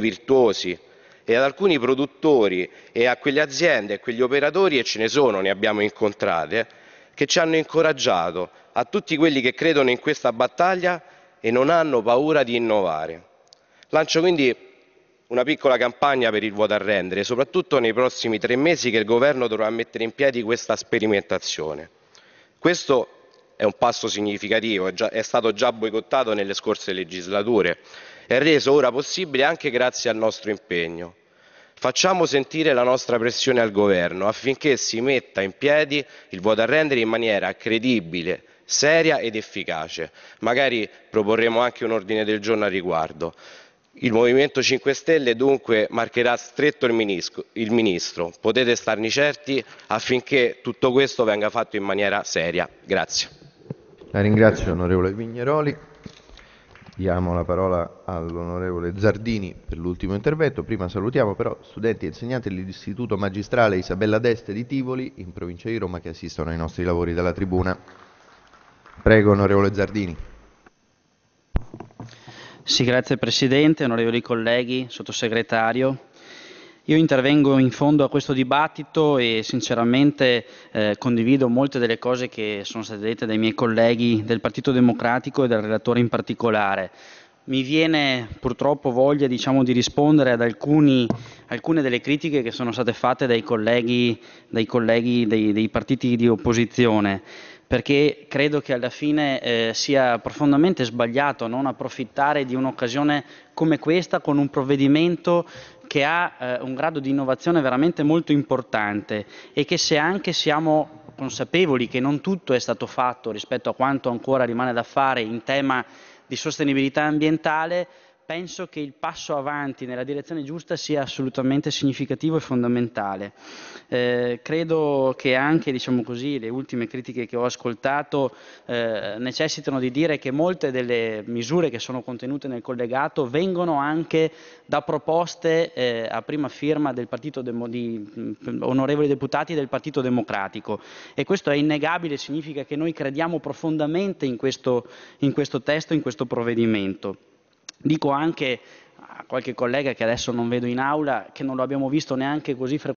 virtuosi e ad alcuni produttori e a quelle aziende e quegli operatori, e ce ne sono, ne abbiamo incontrate, che ci hanno incoraggiato, a tutti quelli che credono in questa battaglia e non hanno paura di innovare. Lancio quindi una piccola campagna per il vuoto a rendere, soprattutto nei prossimi tre mesi che il governo dovrà mettere in piedi questa sperimentazione. Questo è un passo significativo, è, stato già boicottato nelle scorse legislature, è reso ora possibile anche grazie al nostro impegno. Facciamo sentire la nostra pressione al governo affinché si metta in piedi il vuoto a rendere in maniera credibile, seria ed efficace. Magari proporremo anche un ordine del giorno al riguardo. Il Movimento 5 Stelle dunque marcherà stretto il ministro, il ministro. Potete starne certi affinché tutto questo venga fatto in maniera seria. Grazie. La ringrazio onorevole Vigneroli. Diamo la parola all'onorevole Zardini per l'ultimo intervento. Prima salutiamo però studenti e insegnanti dell'Istituto Magistrale Isabella d'Este di Tivoli, in provincia di Roma, che assistono ai nostri lavori dalla tribuna. Prego, onorevole Zardini. Sì, grazie Presidente, onorevoli colleghi, sottosegretario. Io intervengo in fondo a questo dibattito e sinceramente eh, condivido molte delle cose che sono state dette dai miei colleghi del Partito Democratico e dal relatore in particolare. Mi viene purtroppo voglia diciamo, di rispondere ad alcuni, alcune delle critiche che sono state fatte dai colleghi, dai colleghi dei, dei partiti di opposizione perché credo che alla fine eh, sia profondamente sbagliato non approfittare di un'occasione come questa con un provvedimento che ha eh, un grado di innovazione veramente molto importante e che se anche siamo consapevoli che non tutto è stato fatto rispetto a quanto ancora rimane da fare in tema di sostenibilità ambientale, penso che il passo avanti nella direzione giusta sia assolutamente significativo e fondamentale. Eh, credo che anche diciamo così, le ultime critiche che ho ascoltato eh, necessitano di dire che molte delle misure che sono contenute nel collegato vengono anche da proposte eh, a prima firma Demo- di mh, onorevoli deputati del Partito Democratico e questo è innegabile, significa che noi crediamo profondamente in questo, in questo testo, in questo provvedimento. Dico anche a qualche collega che adesso non vedo in aula, che non lo abbiamo visto neanche così frequentemente